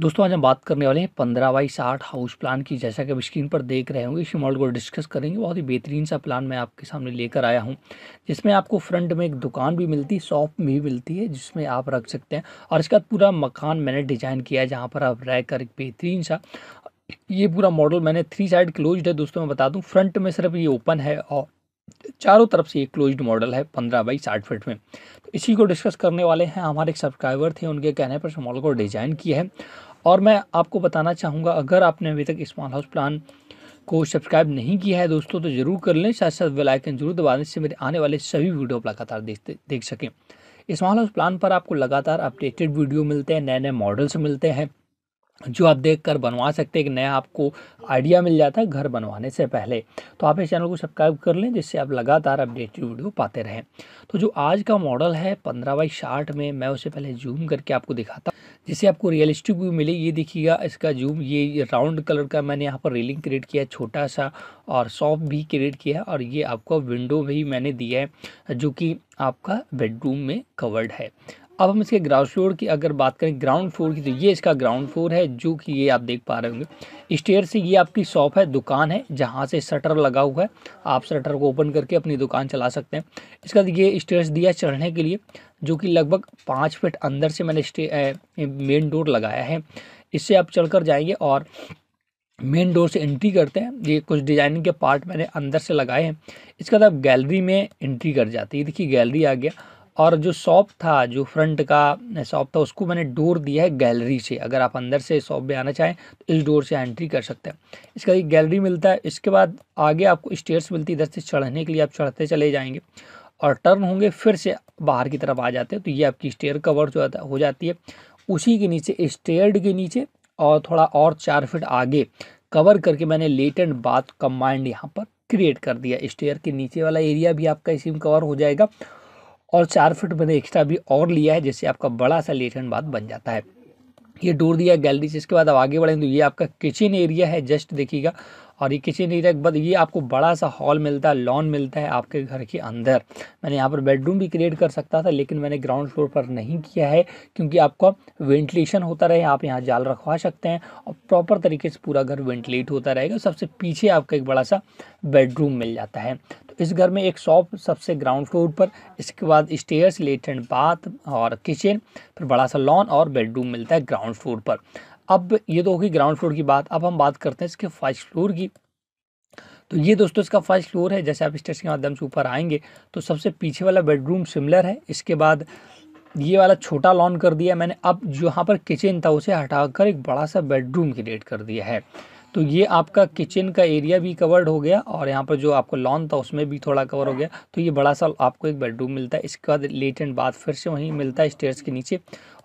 दोस्तों आज हम बात करने वाले हैं पंद्रह बाई साठ हाउस प्लान की जैसा कि आप स्क्रीन पर देख रहे होंगे इस मॉडल को डिस्कस करेंगे बहुत ही बेहतरीन सा प्लान मैं आपके सामने लेकर आया हूं जिसमें आपको फ्रंट में एक दुकान भी मिलती है शॉप भी मिलती है जिसमें आप रख सकते हैं और इसका पूरा मकान मैंने डिज़ाइन किया है जहाँ पर आप रह कर एक बेहतरीन सा ये पूरा मॉडल मैंने थ्री साइड क्लोज है दोस्तों मैं बता दूँ फ्रंट में सिर्फ ये ओपन है और चारों तरफ से एक क्लोज्ड मॉडल है पंद्रह बाई साठ फिट में तो इसी को डिस्कस करने वाले हैं हमारे एक सब्सक्राइबर थे उनके कहने पर इस मॉडल को डिज़ाइन किया है और मैं आपको बताना चाहूँगा अगर आपने अभी तक स्मॉल हाउस प्लान को सब्सक्राइब नहीं किया है दोस्तों तो ज़रूर कर लें साथ साथ वेलाइकन आइकन जरूर दबा दें जिससे मेरे आने वाले सभी वीडियो आप लगातार देखते देख सकें स्मॉल हाउस प्लान पर आपको लगातार अपडेटेड वीडियो मिलते हैं नए नए मॉडल्स मिलते हैं जो आप देखकर बनवा सकते हैं एक नया आपको आइडिया मिल जाता है घर बनवाने से पहले तो आप इस चैनल को सब्सक्राइब कर लें जिससे आप लगातार अपडेटेड वीडियो पाते रहें तो जो आज का मॉडल है पंद्रह बाई साठ में मैं उसे पहले जूम करके आपको दिखाता जिससे आपको रियलिस्टिक व्यू मिले ये देखिएगा इसका जूम ये राउंड कलर का मैंने यहाँ पर रेलिंग क्रिएट किया है छोटा सा और सॉफ्ट भी क्रिएट किया है और ये आपको विंडो भी मैंने दिया है जो कि आपका बेडरूम में कवर्ड है अब हम इसके ग्राउंड फ्लोर की अगर बात करें ग्राउंड फ्लोर की तो ये इसका ग्राउंड फ्लोर है जो कि ये आप देख पा रहे होंगे स्टेयर से ये आपकी शॉप है दुकान है जहाँ से शटर लगा हुआ है आप शटर को ओपन करके अपनी दुकान चला सकते हैं इसके बाद ये स्टेयर्स दिया चढ़ने के लिए जो कि लगभग पाँच फिट अंदर से मैंने मेन डोर लगाया है इससे आप कर जाएंगे और मेन डोर से एंट्री करते हैं ये कुछ डिजाइनिंग के पार्ट मैंने अंदर से लगाए हैं इसके बाद आप गैलरी में एंट्री कर जाते हैं देखिए गैलरी आ गया और जो शॉप था जो फ्रंट का शॉप था उसको मैंने डोर दिया है गैलरी से अगर आप अंदर से शॉप में आना चाहें तो इस डोर से एंट्री कर सकते हैं इसका एक गैलरी मिलता है इसके बाद आगे आपको स्टेयर्स मिलती है इधर से चढ़ने के लिए आप चढ़ते चले जाएंगे और टर्न होंगे फिर से बाहर की तरफ आ जाते हैं तो ये आपकी स्टेयर कवर जो हो जाती है उसी के नीचे स्टेयर्ड के नीचे और थोड़ा और चार फिट आगे कवर करके मैंने लेट एंड बाथ कमांड यहाँ पर क्रिएट कर दिया स्टेयर के नीचे वाला एरिया भी आपका इसी में कवर हो जाएगा और चार फीट मैंने एक्स्ट्रा भी और लिया है जिससे आपका बड़ा सा लेट हैंड बाथ बन जाता है ये डोर दिया गैलरी से इसके बाद आप आगे बढ़ें तो ये आपका किचन एरिया है जस्ट देखिएगा और ये किचन एरिया के बाद ये आपको बड़ा सा हॉल मिलता है लॉन मिलता है आपके घर के अंदर मैंने यहाँ पर बेडरूम भी क्रिएट कर सकता था लेकिन मैंने ग्राउंड फ्लोर पर नहीं किया है क्योंकि आपका वेंटिलेशन होता रहे आप यहाँ जाल रखवा सकते हैं और प्रॉपर तरीके से पूरा घर वेंटिलेट होता रहेगा सबसे पीछे आपका एक बड़ा सा बेडरूम मिल जाता है इस घर में एक शॉप सबसे ग्राउंड फ्लोर पर इसके बाद स्टेयर्स लेट बाथ और किचन फिर बड़ा सा लॉन और बेडरूम मिलता है ग्राउंड फ्लोर पर अब ये तो होगी ग्राउंड फ्लोर की बात अब हम बात करते हैं इसके फर्स्ट फ्लोर की तो ये दोस्तों इसका फर्स्ट फ्लोर है जैसे आप स्टेयर्स के माध्यम से ऊपर आएंगे तो सबसे पीछे वाला बेडरूम सिमिलर है इसके बाद ये वाला छोटा लॉन कर दिया मैंने अब जहाँ पर किचन था उसे हटाकर एक बड़ा सा बेडरूम क्रिएट कर दिया है तो ये आपका किचन का एरिया भी कवर्ड हो गया और यहाँ पर जो आपको लॉन था उसमें भी थोड़ा कवर हो गया तो ये बड़ा सा आपको एक बेडरूम मिलता है इसके बाद लेट एंड बाथ फिर से वहीं मिलता है स्टेयर्स के नीचे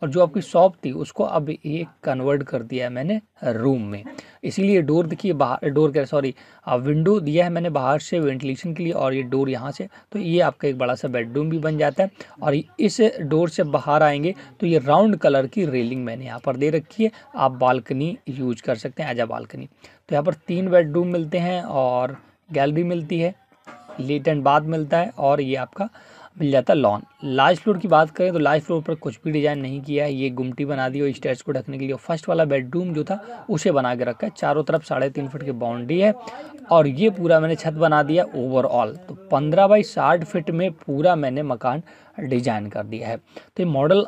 और जो आपकी शॉप थी उसको अब ये कन्वर्ट कर दिया है मैंने रूम में इसीलिए डोर देखिए बाहर डोर क्या सॉरी विंडो दिया है मैंने बाहर से वेंटिलेशन के लिए और ये डोर यहाँ से तो ये आपका एक बड़ा सा बेडरूम भी बन जाता है और इस डोर से बाहर आएंगे तो ये राउंड कलर की रेलिंग मैंने यहाँ पर दे रखी है आप बालकनी यूज कर सकते हैं एज अ बालकनी तो यहाँ पर तीन बेडरूम मिलते हैं और गैलरी मिलती है लेट एंड बाथ मिलता है और ये आपका मिल जाता है लॉन लास्ट फ्लोर की बात करें तो लास्ट फ्लोर पर कुछ भी डिज़ाइन नहीं किया है ये गुमटी बना दी और स्टेज को ढकने के लिए फर्स्ट वाला बेडरूम जो था उसे बना के रखा है चारों तरफ साढ़े तीन फिट की बाउंड्री है और ये पूरा मैंने छत बना दिया ओवरऑल तो पंद्रह बाई साठ फिट में पूरा मैंने मकान डिजाइन कर दिया है तो ये मॉडल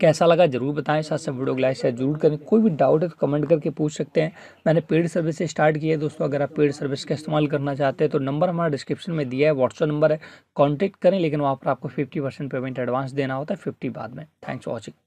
कैसा लगा ज़रूर बताएं साथ साथ वीडियो को लाइक शेयर जरूर करें कोई भी डाउट है तो कमेंट करके पूछ सकते हैं मैंने पेड सर्विस से स्टार्ट किया है दोस्तों अगर आप पेड सर्विस का इस्तेमाल करना चाहते हैं तो नंबर हमारा डिस्क्रिप्शन में दिया है व्हाट्सअप नंबर है कॉन्टैक्ट करें लेकिन वहाँ पर आपको फिफ्टी पेमेंट एडवांस देना होता है फिफ्टी बाद में थैंक्स फॉर वॉचिंग